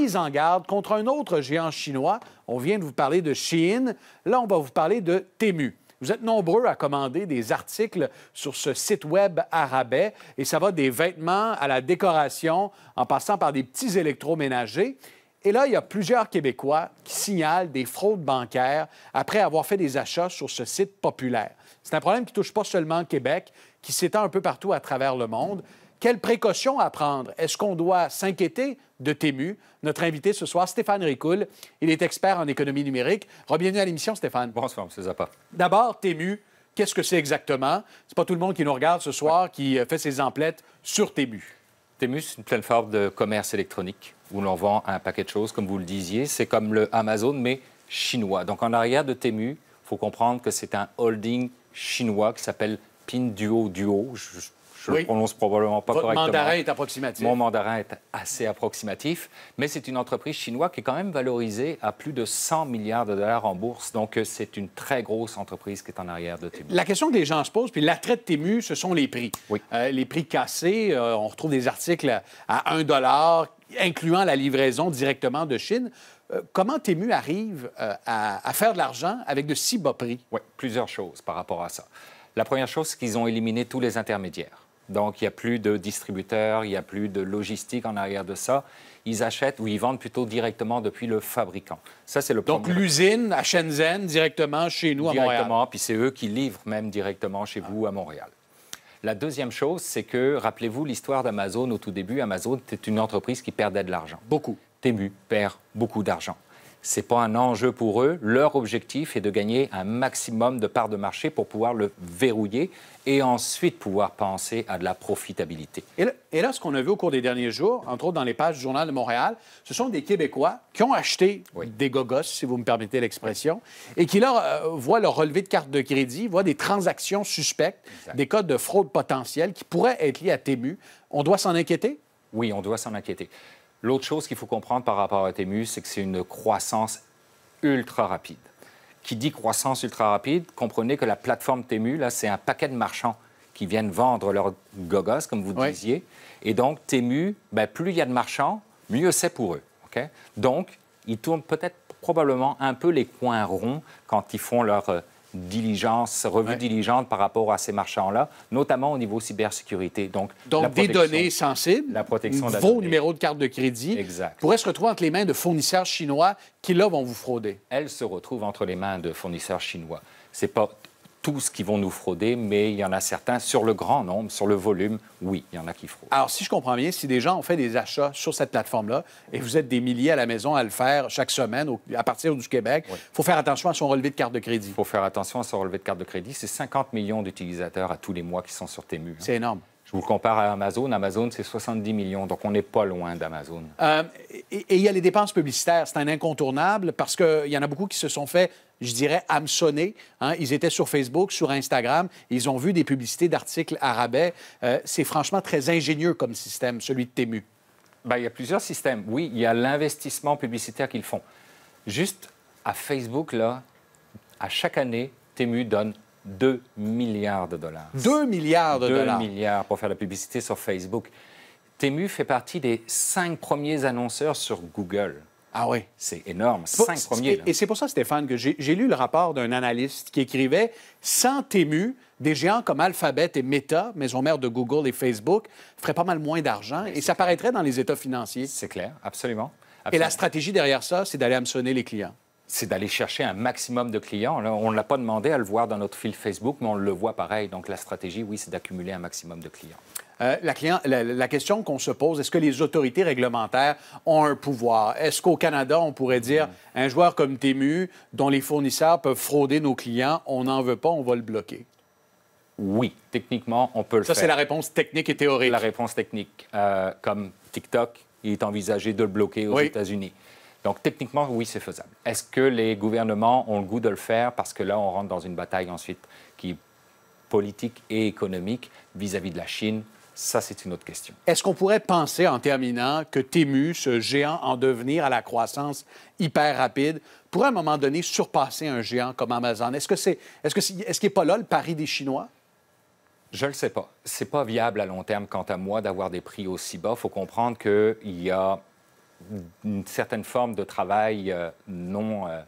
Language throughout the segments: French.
mise en garde contre un autre géant chinois. On vient de vous parler de Chine. Là, on va vous parler de Temu. Vous êtes nombreux à commander des articles sur ce site web à rabais et ça va des vêtements à la décoration en passant par des petits électroménagers. Et là, il y a plusieurs Québécois qui signalent des fraudes bancaires après avoir fait des achats sur ce site populaire. C'est un problème qui touche pas seulement Québec, qui s'étend un peu partout à travers le monde. Quelles précautions à prendre? Est-ce qu'on doit s'inquiéter de TEMU. Notre invité ce soir, Stéphane Ricoul. Il est expert en économie numérique. Rebienvenue à l'émission, Stéphane. Bonsoir, M. Zappa. D'abord, TEMU, qu'est-ce que c'est exactement? C'est pas tout le monde qui nous regarde ce soir qui euh, fait ses emplettes sur TEMU. TEMU, c'est une plateforme de commerce électronique où l'on vend un paquet de choses, comme vous le disiez. C'est comme le Amazon, mais chinois. Donc, en arrière de TEMU, il faut comprendre que c'est un holding chinois qui s'appelle Pin Duo Duo. Je le prononce probablement pas correctement. Mon mandarin est approximatif. Mon mandarin est assez approximatif, mais c'est une entreprise chinoise qui est quand même valorisée à plus de 100 milliards de dollars en bourse. Donc, euh, c'est une très grosse entreprise qui est en arrière de Temu. La question que les gens se posent, puis l'attrait de Temu, ce sont les prix. Euh, les prix cassés, euh, on retrouve des articles à 1 dollar, incluant la livraison directement de Chine. comment Temu arrive à, à, faire de l'argent avec de si bas prix? Oui, plusieurs choses par rapport à ça. La première chose, c'est qu'ils ont éliminé tous les intermédiaires. Donc, il n'y a plus de distributeurs, il n'y a plus de logistique en arrière de ça. Ils achètent ou ils vendent plutôt directement depuis le fabricant. Ça, c'est le Donc, l'usine à Shenzhen, directement chez nous à Montréal. Directement, puis c'est eux qui livrent même directement chez vous à Montréal. La deuxième chose, c'est que, rappelez-vous l'histoire d'Amazon au tout début. Amazon, était une entreprise qui perdait de l'argent. Beaucoup. Tému perd beaucoup d'argent c'est pas un enjeu pour eux. Leur objectif est de gagner un maximum de parts de marché pour pouvoir le verrouiller et ensuite pouvoir penser à de la profitabilité. Et, là, ce qu'on a vu au cours des derniers jours, entre autres dans les pages du Journal de Montréal, ce sont des Québécois qui ont acheté des gogos, si vous me permettez l'expression, et qui là euh, voient leur relevé de carte de crédit, voient des transactions suspectes, des codes de fraude potentielle qui pourraient être liés à Tému. On doit s'en inquiéter? Oui, on doit s'en inquiéter. L'autre chose qu'il faut comprendre par rapport à Temu, c'est que c'est une croissance ultra rapide. Qui dit croissance ultra rapide, comprenez que la plateforme Temu, là, c'est un paquet de marchands qui viennent vendre leurs gogos, comme vous disiez. Et donc, Temu, ben, plus il y a de marchands, mieux c'est pour eux. Donc, ils tournent peut-être probablement un peu les coins ronds quand ils font leur euh, diligence, revue diligente par rapport à ces marchands-là, notamment au niveau cybersécurité. Donc, Donc des données sensibles, la protection vos numéros de carte de crédit, exact. pourraient se retrouver entre les mains de fournisseurs chinois qui, là, vont vous frauder. Elles se retrouvent entre les mains de fournisseurs chinois. C'est pas tous qui vont nous frauder, mais il y en a certains sur le grand nombre, sur le volume, oui, il y en a qui fraudent. Alors, si je comprends bien, si des gens ont fait des achats sur cette plateforme-là et vous êtes des milliers à la maison à le faire chaque semaine à partir du Québec, il faut faire attention à son relevé de carte de crédit. Il faut faire attention à son relevé de carte de crédit. C'est 50 millions d'utilisateurs à tous les mois qui sont sur Temu. Hein. C'est énorme. Je vous compare à Amazon. Amazon, c'est 70 millions, donc on n'est pas loin d'Amazon. Euh, et il y a les dépenses publicitaires. C'est un incontournable parce qu'il y en a beaucoup qui se sont fait je dirais, hameçonnés. Hein. Ils étaient sur Facebook, sur Instagram. Ils ont vu des publicités d'articles à euh, c'est franchement très ingénieux comme système, celui de Temu. Ben, il y a plusieurs systèmes. Oui, il y a l'investissement publicitaire qu'ils font. Juste à Facebook, là, à chaque année, Temu donne 2 milliards de dollars. 2 milliards de dollars. 2 milliards pour faire la publicité sur Facebook. Temu fait partie des cinq premiers annonceurs sur Google. Ah oui, c'est énorme. Cinq premiers. Et c'est pour ça, Stéphane, que j'ai lu le rapport d'un analyste qui écrivait Sans ému, des géants comme Alphabet et Meta, maison mère de Google et Facebook, feraient pas mal moins d'argent et ça paraîtrait dans les états financiers. C'est clair, absolument. Et la stratégie derrière ça, c'est d'aller hameçonner les clients c'est d'aller chercher un maximum de clients. On ne l'a pas demandé à le voir dans notre fil Facebook, mais on le voit pareil. Donc la stratégie, oui, c'est d'accumuler un maximum de clients. Euh, la, question qu'on se pose, est-ce que les autorités réglementaires ont un pouvoir? Est-ce qu'au Canada, on pourrait dire, mm. un joueur comme Tému, dont les fournisseurs peuvent frauder nos clients, on n'en veut pas, on va le bloquer? Oui, techniquement, on peut le faire. Ça, c'est la réponse technique et théorique. La réponse technique. Euh, comme TikTok, il est envisagé de le bloquer aux États-Unis. Donc, techniquement, oui, c'est faisable. Est-ce que les gouvernements ont le goût de le faire? Parce que là, on rentre dans une bataille ensuite qui est politique et économique vis à -vis de la Chine, ça, c'est une autre question. Est-ce qu'on pourrait penser, en terminant, que Temu, ce géant en devenir à la croissance hyper rapide, pourrait à un moment donné surpasser un géant comme Amazon? Est-ce que c'est, est ce qu'il n'est pas là le pari des Chinois? Je ne le sais pas. C'est pas viable à long terme, quant à moi, d'avoir des prix aussi bas. Il faut comprendre qu'il y a une certaine forme de travail euh, non euh,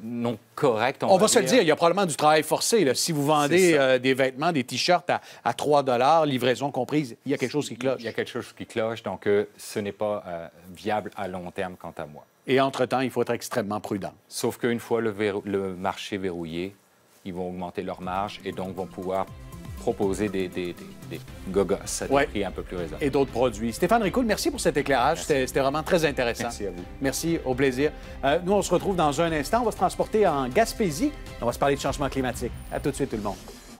non correct. On, va, se le dire, il y a probablement du travail forcé. Si vous vendez euh, des vêtements, des t-shirts à, à, 3 livraison comprise, il y a quelque chose qui cloche. Il y a quelque chose qui cloche, donc euh, ce n'est pas euh, viable à long terme quant à moi. Et entre-temps, il faut être extrêmement prudent. Sauf qu'une fois le, le marché verrouillé, ils vont augmenter leur marge et donc vont pouvoir proposer des, des, des, gogos à des prix un peu plus raisonnables. Et d'autres produits. Stéphane Ricoul, merci pour cet éclairage. C'était vraiment très intéressant. Merci à vous. Merci, au plaisir. Euh, nous, on se retrouve dans un instant. On va se transporter en Gaspésie. On va se parler de changement climatique. À tout de suite, tout le monde.